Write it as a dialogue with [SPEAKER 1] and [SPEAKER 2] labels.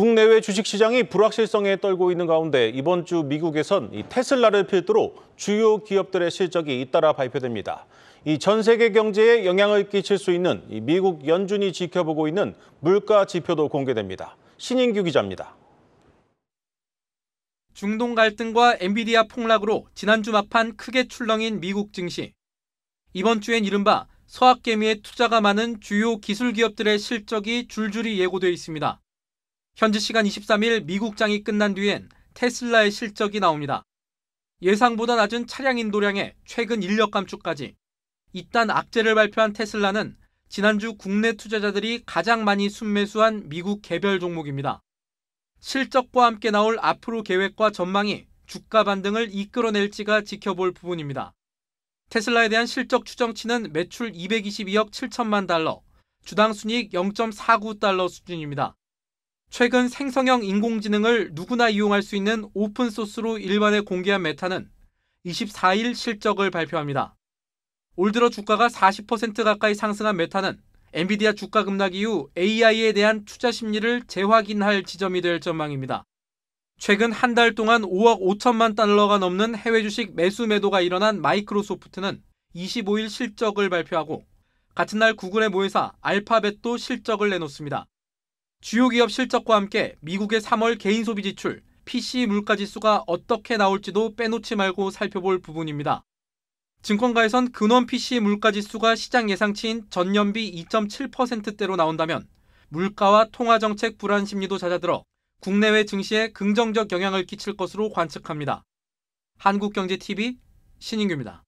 [SPEAKER 1] 국내외 주식시장이 불확실성에 떨고 있는 가운데 이번 주 미국에선 테슬라를 필두로 주요 기업들의 실적이 잇따라 발표됩니다. 이 전 세계 경제에 영향을 끼칠 수 있는 미국 연준이 지켜보고 있는 물가 지표도 공개됩니다. 신인규 기자입니다.
[SPEAKER 2] 중동 갈등과 엔비디아 폭락으로 지난주 막판 크게 출렁인 미국 증시. 이번 주엔 이른바 서학개미의 투자가 많은 주요 기술 기업들의 실적이 줄줄이 예고돼 있습니다. 현지 시간 23일 미국장이 끝난 뒤엔 테슬라의 실적이 나옵니다. 예상보다 낮은 차량 인도량의 최근 인력 감축까지 이딴 악재를 발표한 테슬라는 지난주 국내 투자자들이 가장 많이 순매수한 미국 개별 종목입니다. 실적과 함께 나올 앞으로 계획과 전망이 주가 반등을 이끌어낼지가 지켜볼 부분입니다. 테슬라에 대한 실적 추정치는 매출 222억 7천만 달러, 주당 순이익 0.49달러 수준입니다. 최근 생성형 인공지능을 누구나 이용할 수 있는 오픈소스로 일반에 공개한 메타는 24일 실적을 발표합니다. 올 들어 주가가 40% 가까이 상승한 메타는 엔비디아 주가 급락 이후 AI에 대한 투자 심리를 재확인할 지점이 될 전망입니다. 최근 한 달 동안 5억 5천만 달러가 넘는 해외 주식 매수 매도가 일어난 마이크로소프트는 25일 실적을 발표하고 같은 날 구글의 모회사 알파벳도 실적을 내놓습니다. 주요 기업 실적과 함께 미국의 3월 개인 소비 지출, PC 물가 지수가 어떻게 나올지도 빼놓지 말고 살펴볼 부분입니다. 증권가에선 근원 PC 물가 지수가 시장 예상치인 전년비 2.7%대로 나온다면 물가와 통화 정책 불안 심리도 잦아들어 국내외 증시에 긍정적 영향을 끼칠 것으로 관측합니다. 한국경제TV 신인규입니다.